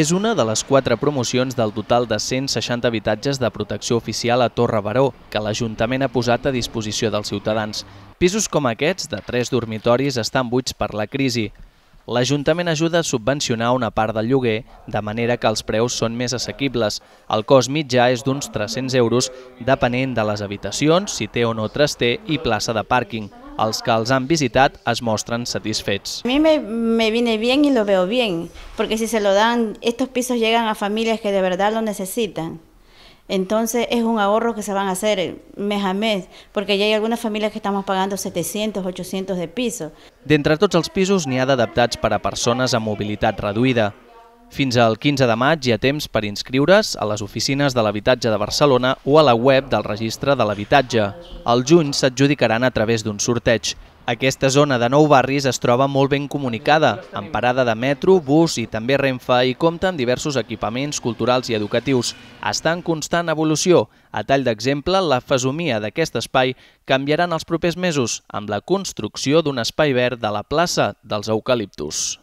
És una de les quatre promocions del total de 160 habitatges de protecció oficial a Torre Baró que l'Ajuntament ha posat a disposició dels ciutadans. Pisos com aquests, de tres dormitoris, estan buits per la crisi. L'Ajuntament ajuda a subvencionar una part del lloguer, de manera que els preus són més assequibles. El cost mitjà és d'uns 300 euros, depenent de les habitacions, si té o no traster i plaça de pàrquing. ...los que han visitat es mostren satisfechos. A mí me, viene bien y lo veo bien, porque si se lo dan, estos pisos llegan a familias que de verdad lo necesitan. Entonces es un ahorro que se van a hacer mes a mes, porque ya hay algunas familias que estamos pagando 700, 800 de piso. entre todos los pisos ni ha para personas a movilidad amb fins al 15 de maig hi ha temps per inscriure's a les oficines de l'habitatge de Barcelona o a la web del registre de l'habitatge. Al juny s'adjudicaran a través d'un sorteig. Aquesta zona de nou barris es troba molt ben comunicada, amb parada de metro, bus i també Renfe i compta amb diversos equipaments culturals i educatius. Està en constant evolució. A tall d'exemple, la fesomia d'aquest espai canviarà en els propers mesos amb la construcció d'un espai verd de la plaça dels Eucaliptus.